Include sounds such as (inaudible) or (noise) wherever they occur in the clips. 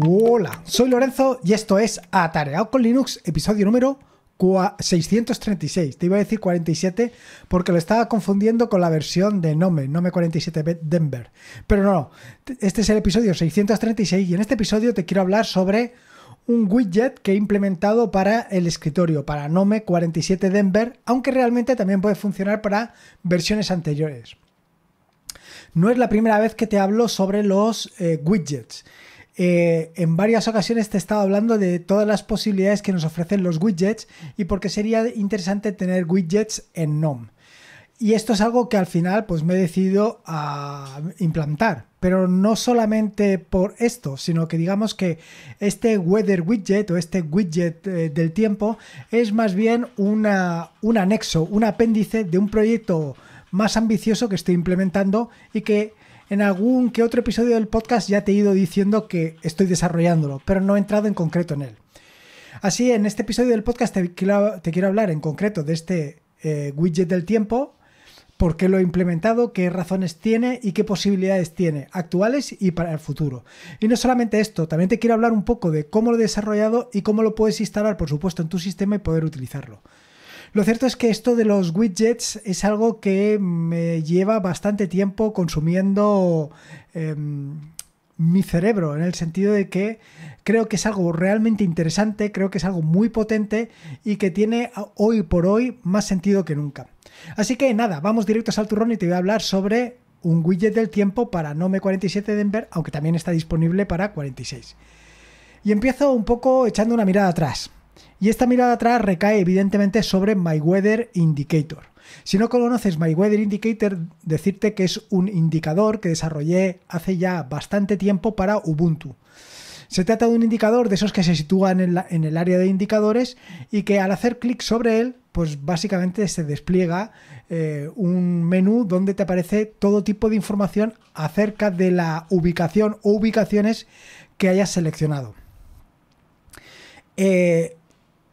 Hola, soy Lorenzo y esto es Atareado con Linux, episodio número 636. Te iba a decir 47 porque lo estaba confundiendo con la versión de Nome, Nome 47 Denver. Pero no, este es el episodio 636 y en este episodio te quiero hablar sobre un widget que he implementado para el escritorio, para Nome 47 Denver, aunque realmente también puede funcionar para versiones anteriores. No es la primera vez que te hablo sobre los eh, widgets. Eh, en varias ocasiones te he estado hablando de todas las posibilidades que nos ofrecen los widgets y por qué sería interesante tener widgets en NOM. Y esto es algo que al final pues me he decidido a implantar, pero no solamente por esto, sino que digamos que este weather widget o este widget eh, del tiempo es más bien un anexo, un apéndice de un proyecto más ambicioso que estoy implementando y que en algún que otro episodio del podcast ya te he ido diciendo que estoy desarrollándolo, pero no he entrado en concreto en él. Así, en este episodio del podcast te quiero, hablar en concreto de este eh, widget del tiempo, por qué lo he implementado, qué razones tiene y qué posibilidades tiene, actuales y para el futuro. Y no solamente esto, también te quiero hablar un poco de cómo lo he desarrollado y cómo lo puedes instalar, por supuesto, en tu sistema y poder utilizarlo. Lo cierto es que esto de los widgets es algo que me lleva bastante tiempo consumiendo em, mi cerebro, en el sentido de que creo que es algo realmente interesante, creo que es algo muy potente y que tiene hoy por hoy más sentido que nunca. Así que nada, vamos directos al turrón y te voy a hablar sobre un widget del tiempo para Nome 47 Denver, aunque también está disponible para 46. Y empiezo un poco echando una mirada atrás. Y esta mirada atrás recae evidentemente sobre MyWeather Indicator. Si no conoces MyWeather Indicator, decirte que es un indicador que desarrollé hace ya bastante tiempo para Ubuntu. Se trata de un indicador de esos que se sitúan en, el área de indicadores y que al hacer clic sobre él, pues básicamente se despliega eh, un menú donde te aparece todo tipo de información acerca de la ubicación o ubicaciones que hayas seleccionado. Eh,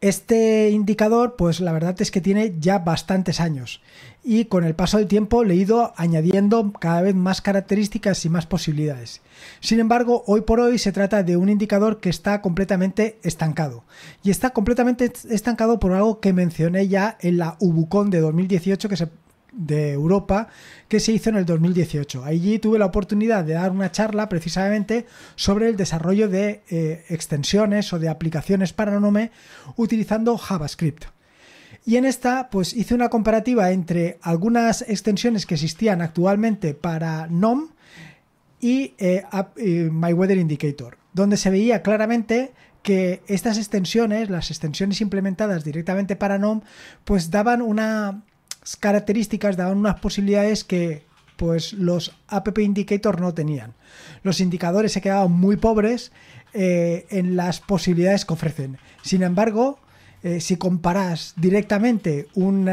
este indicador, pues la verdad es que tiene ya bastantes años y con el paso del tiempo le he ido añadiendo cada vez más características y más posibilidades. Sin embargo, hoy por hoy se trata de un indicador que está completamente estancado y está completamente estancado por algo que mencioné ya en la Ubucon de 2018 que se de Europa que se hizo en el 2018. Allí tuve la oportunidad de dar una charla precisamente sobre el desarrollo de eh, extensiones o de aplicaciones para Nome utilizando JavaScript. Y en esta, pues hice una comparativa entre algunas extensiones que existían actualmente para NOME y MyWeatherIndicator, eh, eh, My Weather Indicator, donde se veía claramente que estas extensiones, las extensiones implementadas directamente para NOME, pues daban una características daban unas posibilidades que pues los app indicators no tenían. Los indicadores se quedaban muy pobres eh, en las posibilidades que ofrecen. Sin embargo, eh, si comparas directamente un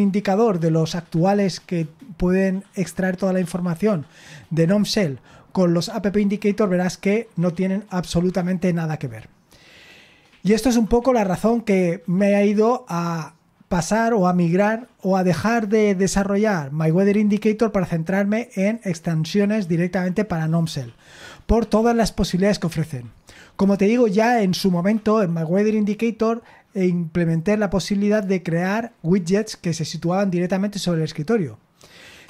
indicador de los actuales que pueden extraer toda la información de NomSell con los app indicators, verás que no tienen absolutamente nada que ver. Y esto es un poco la razón que me ha ido a pasar o a migrar o a dejar de desarrollar My Weather Indicator para centrarme en extensiones directamente para NOMSEL, por todas las posibilidades que ofrecen. Como te digo, ya en su momento en My Weather Indicator eh, implementé la posibilidad de crear widgets que se situaban directamente sobre el escritorio.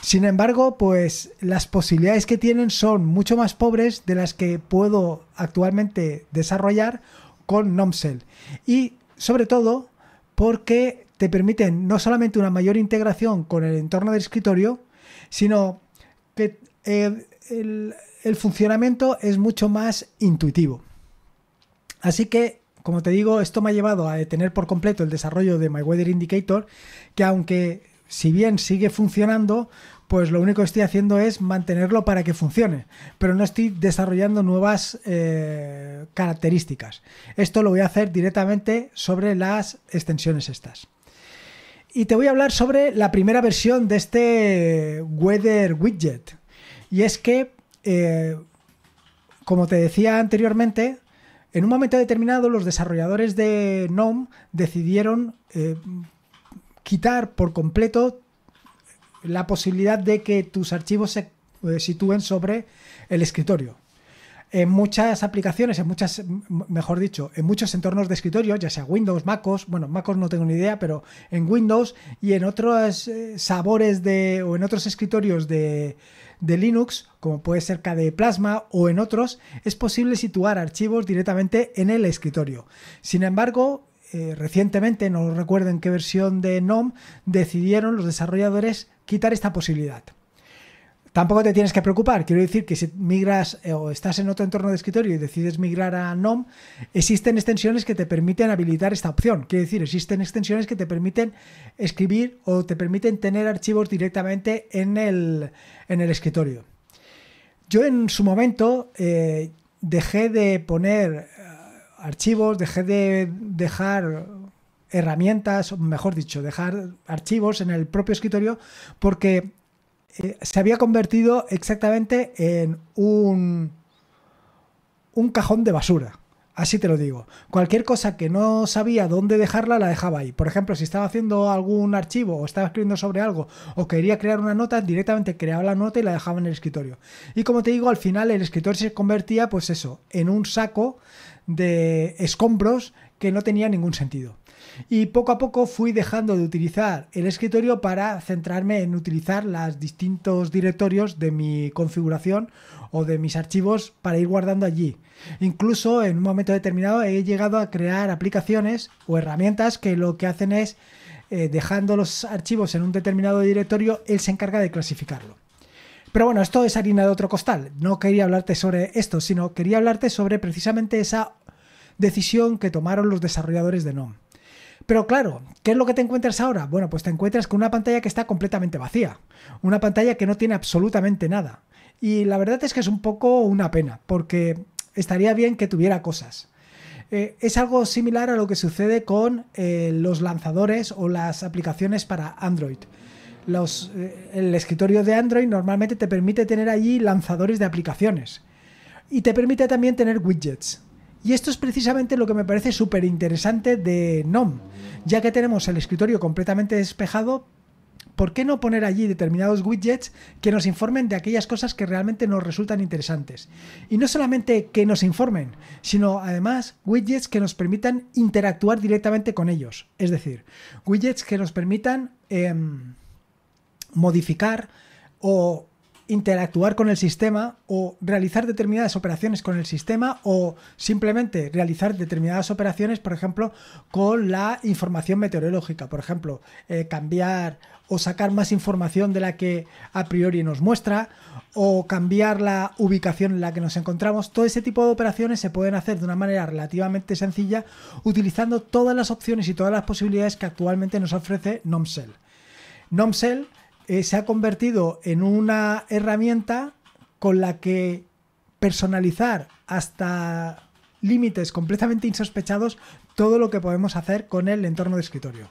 Sin embargo, pues las posibilidades que tienen son mucho más pobres de las que puedo actualmente desarrollar con NOMSEL. Y sobre todo porque te permiten no solamente una mayor integración con el entorno del escritorio, sino que eh, el, funcionamiento es mucho más intuitivo. Así que, como te digo, esto me ha llevado a detener por completo el desarrollo de My Weather Indicator, que aunque si bien sigue funcionando, pues lo único que estoy haciendo es mantenerlo para que funcione, pero no estoy desarrollando nuevas eh, características. Esto lo voy a hacer directamente sobre las extensiones estas y te voy a hablar sobre la primera versión de este Weather Widget. Y es que, eh, como te decía anteriormente, en un momento determinado los desarrolladores de GNOME decidieron eh, quitar por completo la posibilidad de que tus archivos se eh, sitúen sobre el escritorio en muchas aplicaciones, en muchas, mejor dicho, en muchos entornos de escritorio, ya sea Windows, MacOS, bueno, MacOS no tengo ni idea, pero en Windows y en otros eh, sabores de, o en otros escritorios de, Linux, como puede ser KDE Plasma o en otros, es posible situar archivos directamente en el escritorio. Sin embargo, eh, recientemente, no recuerdo en qué versión de GNOME, decidieron los desarrolladores quitar esta posibilidad. Tampoco te tienes que preocupar. Quiero decir que si migras eh, o estás en otro entorno de escritorio y decides migrar a NOM, existen extensiones que te permiten habilitar esta opción. Quiero decir, existen extensiones que te permiten escribir o te permiten tener archivos directamente en el, escritorio. Yo en su momento eh, dejé de poner eh, archivos, dejé de dejar herramientas, o mejor dicho, dejar archivos en el propio escritorio porque eh, se había convertido exactamente en un, un cajón de basura. Así te lo digo. Cualquier cosa que no sabía dónde dejarla, la dejaba ahí. Por ejemplo, si estaba haciendo algún archivo o estaba escribiendo sobre algo o quería crear una nota, directamente creaba la nota y la dejaba en el escritorio. Y como te digo, al final el escritorio se convertía, pues eso, en un saco de escombros que no tenía ningún sentido y poco a poco fui dejando de utilizar el escritorio para centrarme en utilizar los distintos directorios de mi configuración o de mis archivos para ir guardando allí. Incluso en un momento determinado he llegado a crear aplicaciones o herramientas que lo que hacen es, eh, dejando los archivos en un determinado directorio, él se encarga de clasificarlo. Pero bueno, esto es harina de otro costal. No quería hablarte sobre esto, sino quería hablarte sobre precisamente esa decisión que tomaron los desarrolladores de GNOME. Pero claro, ¿qué es lo que te encuentras ahora? Bueno, pues te encuentras con una pantalla que está completamente vacía, una pantalla que no tiene absolutamente nada. Y la verdad es que es un poco una pena, porque estaría bien que tuviera cosas. Eh, es algo similar a lo que sucede con eh, los lanzadores o las aplicaciones para Android. Eh, el escritorio de Android normalmente te permite tener allí lanzadores de aplicaciones y te permite también tener widgets. Y esto es precisamente lo que me parece súper interesante de NOM. Ya que tenemos el escritorio completamente despejado, ¿por qué no poner allí determinados widgets que nos informen de aquellas cosas que realmente nos resultan interesantes? Y no solamente que nos informen, sino además widgets que nos permitan interactuar directamente con ellos. Es decir, widgets que nos permitan em, modificar o interactuar con el sistema o realizar determinadas operaciones con el sistema o simplemente realizar determinadas operaciones, por ejemplo, con la información meteorológica, por ejemplo, eh, cambiar o sacar más información de la que a priori nos muestra o cambiar la ubicación en la que nos encontramos. Todo ese tipo de operaciones se pueden hacer de una manera relativamente sencilla utilizando todas las opciones y todas las posibilidades que actualmente nos ofrece Nomcel. Nomcel eh, se ha convertido en una herramienta con la que personalizar hasta límites completamente insospechados todo lo que podemos hacer con el entorno de escritorio.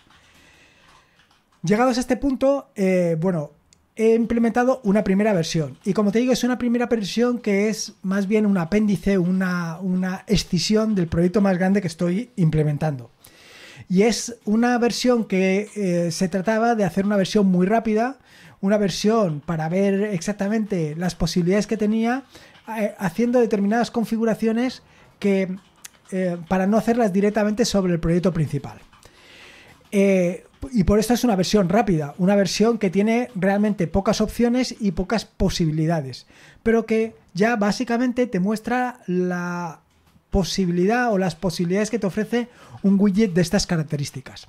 Llegados a este punto, eh, bueno, he implementado una primera versión. Y como te digo, es una primera versión que es más bien un apéndice, una, una escisión del proyecto más grande que estoy implementando. Y es una versión que eh, se trataba de hacer una versión muy rápida, una versión para ver exactamente las posibilidades que tenía, eh, haciendo determinadas configuraciones que eh, para no hacerlas directamente sobre el proyecto principal. y por esto es una versión rápida, una versión que tiene realmente pocas opciones y pocas posibilidades, pero que ya básicamente te muestra la posibilidad o las posibilidades que te ofrece un widget de estas características.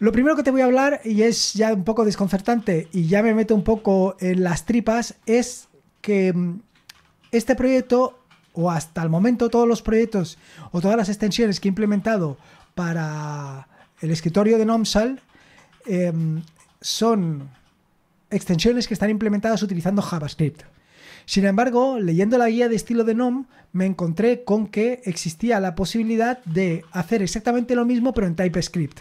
Lo primero que te voy a hablar, y es ya un poco desconcertante y ya me meto un poco en las tripas, es que mm, este proyecto, o hasta el momento todos los proyectos o todas las extensiones que he implementado para el escritorio de NOMSAL, em, son extensiones que están implementadas utilizando JavaScript. Sin embargo, leyendo la guía de estilo de GNOME, me encontré con que existía la posibilidad de hacer exactamente lo mismo pero en TypeScript.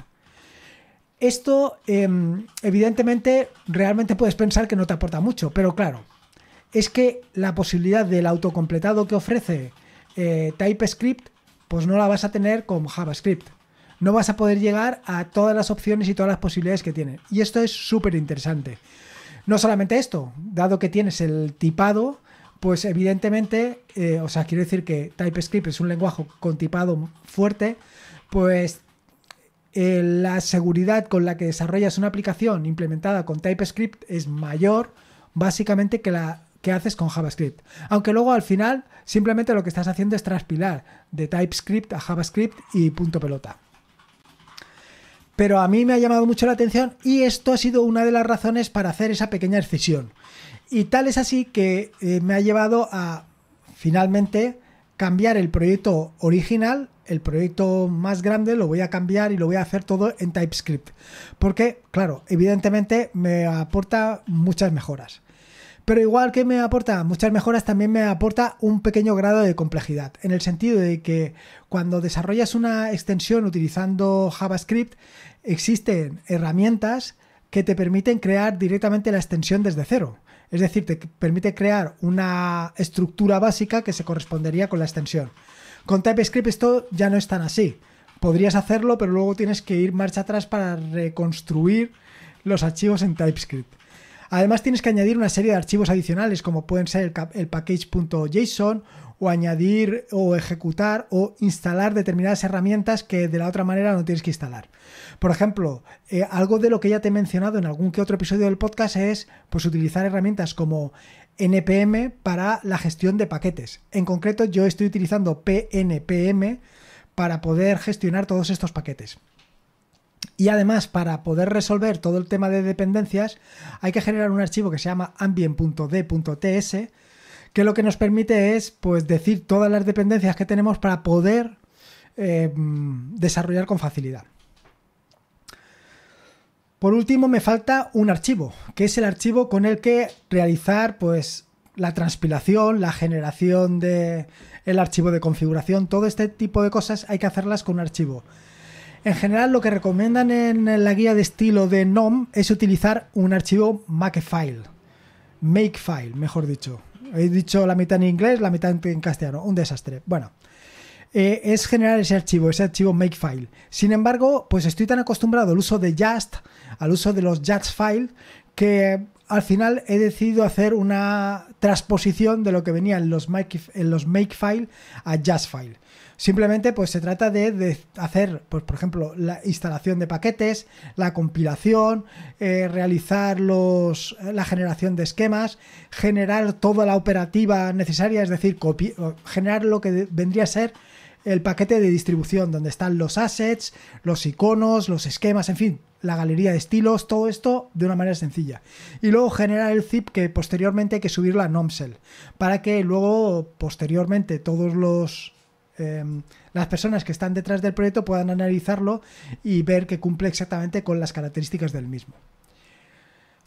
Esto, em, evidentemente, realmente puedes pensar que no te aporta mucho, pero claro, es que la posibilidad del autocompletado que ofrece eh, TypeScript, pues no la vas a tener con JavaScript. No vas a poder llegar a todas las opciones y todas las posibilidades que tiene. Y esto es súper interesante. No solamente esto, dado que tienes el tipado, pues evidentemente, eh, o sea, quiero decir que TypeScript es un lenguaje con tipado fuerte, pues eh, la seguridad con la que desarrollas una aplicación implementada con TypeScript es mayor, básicamente, que la que haces con JavaScript. Aunque luego al final simplemente lo que estás haciendo es transpilar de TypeScript a JavaScript y punto pelota. Pero a mí me ha llamado mucho la atención y esto ha sido una de las razones para hacer esa pequeña excisión. Y tal es así que eh, me ha llevado a finalmente cambiar el proyecto original, el proyecto más grande, lo voy a cambiar y lo voy a hacer todo en TypeScript. Porque, claro, evidentemente me aporta muchas mejoras. Pero igual que me aporta muchas mejoras, también me aporta un pequeño grado de complejidad, en el sentido de que cuando desarrollas una extensión utilizando JavaScript, existen herramientas que te permiten crear directamente la extensión desde cero. Es decir, te permite crear una estructura básica que se correspondería con la extensión. Con TypeScript esto ya no es tan así. Podrías hacerlo, pero luego tienes que ir marcha atrás para reconstruir los archivos en TypeScript. Además tienes que añadir una serie de archivos adicionales como pueden ser el, package.json o añadir o ejecutar o instalar determinadas herramientas que de la otra manera no tienes que instalar. Por ejemplo, eh, algo de lo que ya te he mencionado en algún que otro episodio del podcast es pues utilizar herramientas como npm para la gestión de paquetes. En concreto yo estoy utilizando pnpm para poder gestionar todos estos paquetes. Y además, para poder resolver todo el tema de dependencias, hay que generar un archivo que se llama ambient.d.ts, que lo que nos permite es pues, decir todas las dependencias que tenemos para poder eh, desarrollar con facilidad. Por último, me falta un archivo, que es el archivo con el que realizar pues, la transpilación, la generación de el archivo de configuración, todo este tipo de cosas hay que hacerlas con un archivo. En general, lo que recomiendan en la guía de estilo de GNOME es utilizar un archivo Makefile. Makefile, mejor dicho. He dicho la mitad en inglés, la mitad en castellano. Un desastre. Bueno. Eh, es generar ese archivo, ese archivo makefile. Sin embargo, pues estoy tan acostumbrado al uso de Just, al uso de los Justfile, que al final he decidido hacer una transposición de lo que venía en eh, los, makefile a Justfile. Simplemente pues se trata de, hacer, pues, por ejemplo, la instalación de paquetes, la compilación, eh, realizar los, eh, la generación de esquemas, generar toda la operativa necesaria, es decir, generar lo que vendría a ser el paquete de distribución, donde están los assets, los iconos, los esquemas, en fin, la galería de estilos, todo esto de una manera sencilla. Y luego generar el zip que posteriormente hay que subirla a Nomsel, para que luego posteriormente todos los Em, las personas que están detrás del proyecto puedan analizarlo y ver que cumple exactamente con las características del mismo.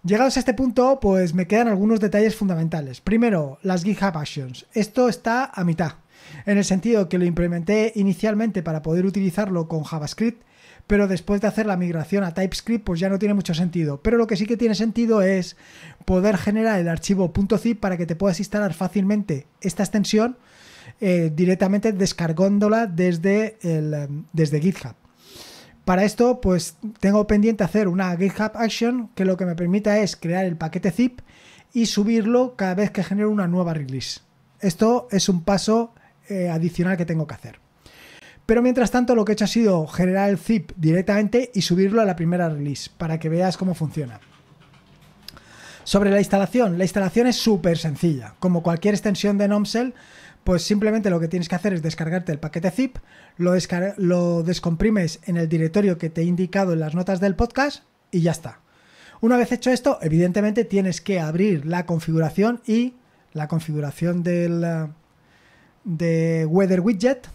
Llegados a este punto, pues me quedan algunos detalles fundamentales. Primero, las GitHub Actions. Esto está a mitad, en el sentido que lo implementé inicialmente para poder utilizarlo con JavaScript, pero después de hacer la migración a TypeScript, pues ya no tiene mucho sentido. Pero lo que sí que tiene sentido es poder generar el archivo .zip para que te puedas instalar fácilmente esta extensión eh, directamente descargándola desde, em, desde GitHub. Para esto, pues tengo pendiente hacer una GitHub Action que lo que me permita es crear el paquete zip y subirlo cada vez que genero una nueva release. Esto es un paso eh, adicional que tengo que hacer. Pero mientras tanto lo que he hecho ha sido generar el zip directamente y subirlo a la primera release para que veas cómo funciona. Sobre la instalación, la instalación es súper sencilla. Como cualquier extensión de NOMSEL, pues simplemente lo que tienes que hacer es descargarte el paquete zip, lo, descomprimes en el directorio que te he indicado en las notas del podcast y ya está. Una vez hecho esto, evidentemente tienes que abrir la configuración y la configuración del eh, de Weather Widget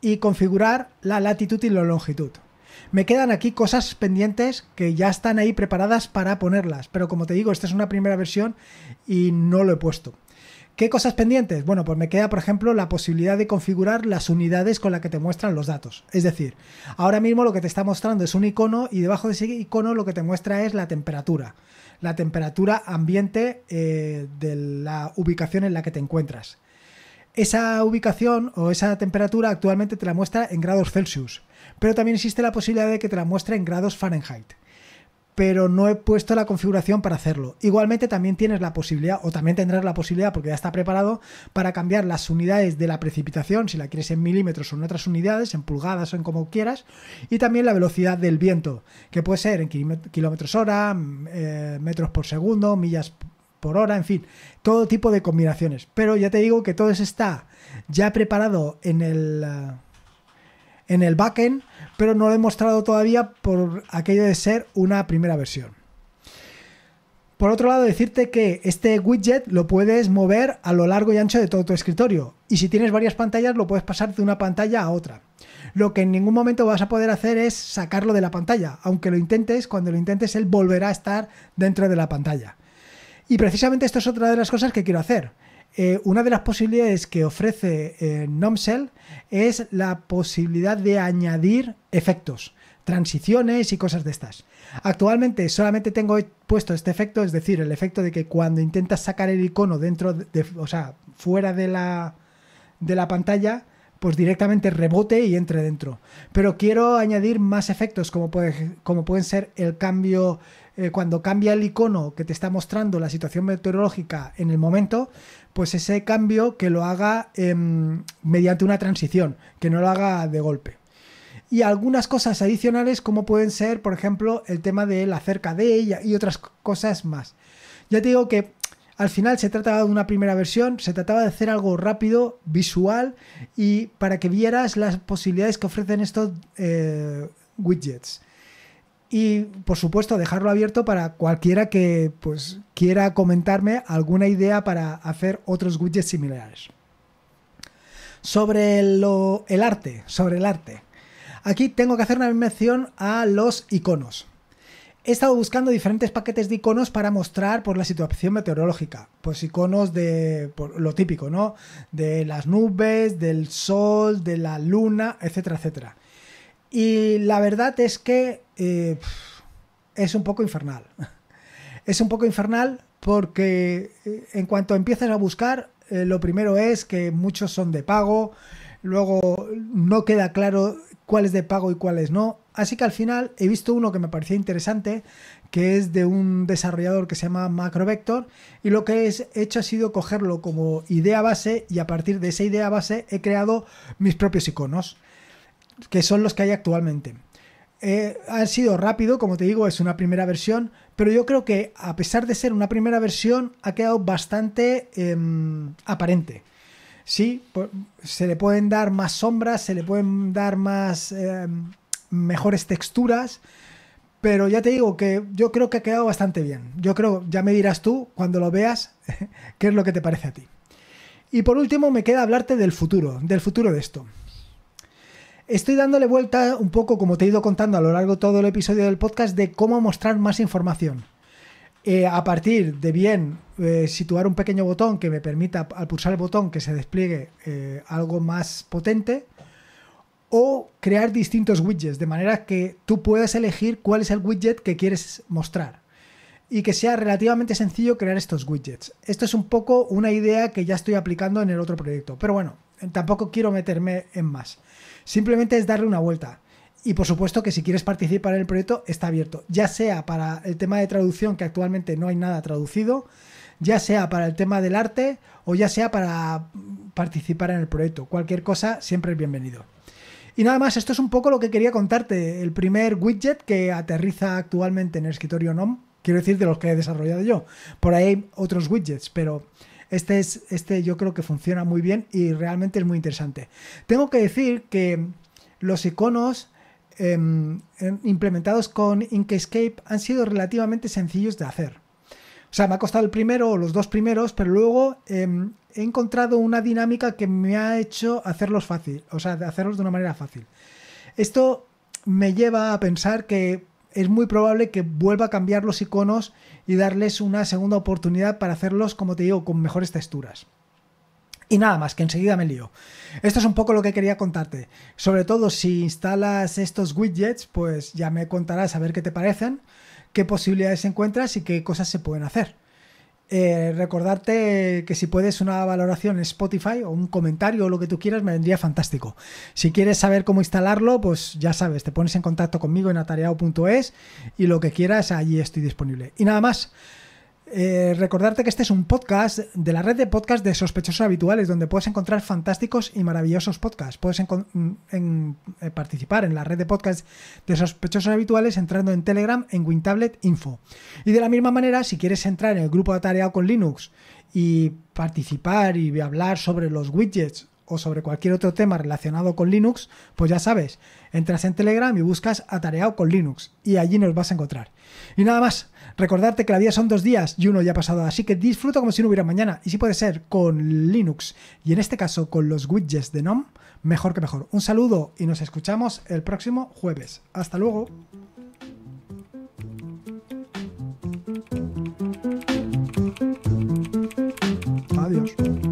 y configurar la latitud y la longitud. Me quedan aquí cosas pendientes que ya están ahí preparadas para ponerlas, pero como te digo, esta es una primera versión y no lo he puesto. ¿Qué cosas pendientes? Bueno, pues me queda, por ejemplo, la posibilidad de configurar las unidades con las que te muestran los datos. Es decir, ahora mismo lo que te está mostrando es un icono y debajo de ese icono lo que te muestra es la temperatura. La temperatura ambiente eh, de la ubicación en la que te encuentras. Esa ubicación o esa temperatura actualmente te la muestra en grados Celsius, pero también existe la posibilidad de que te la muestre en grados Fahrenheit pero no he puesto la configuración para hacerlo. Igualmente también tienes la posibilidad, o también tendrás la posibilidad, porque ya está preparado, para cambiar las unidades de la precipitación, si la quieres en milímetros o en otras unidades, en pulgadas o en como quieras, y también la velocidad del viento, que puede ser en kilómetros hora, mm, eh, metros por segundo, millas por hora, en fin, todo tipo de combinaciones. Pero ya te digo que todo eso está ya preparado en el en el backend, pero no lo he mostrado todavía por aquello de ser una primera versión. Por otro lado, decirte que este widget lo puedes mover a lo largo y ancho de todo tu escritorio. Y si tienes varias pantallas, lo puedes pasar de una pantalla a otra. Lo que en ningún momento vas a poder hacer es sacarlo de la pantalla. Aunque lo intentes, cuando lo intentes, él volverá a estar dentro de la pantalla. Y precisamente esto es otra de las cosas que quiero hacer. Eh, una de las posibilidades que ofrece eh, es la posibilidad de añadir efectos, transiciones y cosas de estas. Actualmente solamente tengo puesto este efecto, es decir, el efecto de que cuando intentas sacar el icono dentro de, o sea, fuera de la, de la pantalla, pues directamente rebote y entre dentro. Pero quiero añadir más efectos, como, puede, como pueden ser el cambio eh, cuando cambia el icono que te está mostrando la situación meteorológica en el momento, pues ese cambio que lo haga em, mediante una transición, que no lo haga de golpe. Y algunas cosas adicionales como pueden ser, por ejemplo, el tema de la cerca de ella y otras cosas más. Ya te digo que al final se trataba de una primera versión, se trataba de hacer algo rápido, visual y para que vieras las posibilidades que ofrecen estos eh, widgets y por supuesto dejarlo abierto para cualquiera que pues, quiera comentarme alguna idea para hacer otros widgets similares. Sobre el arte, sobre el arte. Aquí tengo que hacer una mención a los iconos. He estado buscando diferentes paquetes de iconos para mostrar por la situación meteorológica. Pues iconos de lo típico, ¿no? De las nubes, del sol, de la luna, etcétera, etcétera. Y la verdad es que eh, es un poco infernal. (laughs) Es un poco infernal porque eh, en cuanto empiezas a buscar, eh, lo primero es que muchos son de pago, luego no queda claro cuál es de pago y cuáles no. Así que al final he visto uno que me parecía interesante, que es de un desarrollador que se llama MacroVector, y lo que he hecho ha sido cogerlo como idea base y a partir de esa idea base he creado mis propios iconos que son los que hay actualmente. Eh, ha sido rápido, como te digo, es una primera versión, pero yo creo que a pesar de ser una primera versión, ha quedado bastante em, aparente. Sí, se le pueden dar más sombras, se le pueden dar más em, mejores texturas, pero ya te digo que yo creo que ha quedado bastante bien. Yo creo, ya me dirás tú cuando lo veas (laughs) qué es lo que te parece a ti. Y por último me queda hablarte del futuro, del futuro de esto. Estoy dándole vuelta un poco, como te he ido contando a lo largo de todo el episodio del podcast, de cómo mostrar más información. Eh, a partir de bien eh, situar un pequeño botón que me permita al pulsar el botón que se despliegue eh, algo más potente o crear distintos widgets de manera que tú puedas elegir cuál es el widget que quieres mostrar y que sea relativamente sencillo crear estos widgets. Esto es un poco una idea que ya estoy aplicando en el otro proyecto, pero bueno, tampoco quiero meterme en más. Simplemente es darle una vuelta. Y por supuesto que si quieres participar en el proyecto está abierto, ya sea para el tema de traducción, que actualmente no hay nada traducido, ya sea para el tema del arte o ya sea para participar en el proyecto. Cualquier cosa siempre es bienvenido. Y nada más, esto es un poco lo que quería contarte. El primer widget que aterriza actualmente en el escritorio NOM, quiero decir de los que he desarrollado yo. Por ahí hay otros widgets, pero este, es, este yo creo que funciona muy bien y realmente es muy interesante. Tengo que decir que los iconos em, em, implementados con Inkscape han sido relativamente sencillos de hacer. O sea, me ha costado el primero o los dos primeros, pero luego em, he encontrado una dinámica que me ha hecho hacerlos fácil, o sea, hacerlos de una manera fácil. Esto me lleva a pensar que es muy probable que vuelva a cambiar los iconos y darles una segunda oportunidad para hacerlos, como te digo, con mejores texturas. Y nada más, que enseguida me lío. Esto es un poco lo que quería contarte. Sobre todo si instalas estos widgets, pues ya me contarás a ver qué te parecen, qué posibilidades encuentras y qué cosas se pueden hacer. Eh, recordarte que si puedes una valoración en Spotify o un comentario o lo que tú quieras me vendría fantástico. Si quieres saber cómo instalarlo, pues ya sabes, te pones en contacto conmigo en atareado.es y lo que quieras, allí estoy disponible. Y nada más. Eh, recordarte que este es un podcast de la red de podcast de sospechosos habituales, donde puedes encontrar fantásticos y maravillosos podcasts. Puedes mm, eh, participar en la red de podcast de sospechosos habituales entrando en Telegram en WinTablet Info. Y de la misma manera, si quieres entrar en el grupo de atareado con Linux y participar y hablar sobre los widgets, o sobre cualquier otro tema relacionado con Linux, pues ya sabes, entras en Telegram y buscas Atareado con Linux y allí nos vas a encontrar. Y nada más, recordarte que la vida son dos días y uno ya ha pasado, así que disfruta como si no hubiera mañana y si puede ser con Linux y en este caso con los widgets de NOM, mejor que mejor. Un saludo y nos escuchamos el próximo jueves. Hasta luego. Adiós.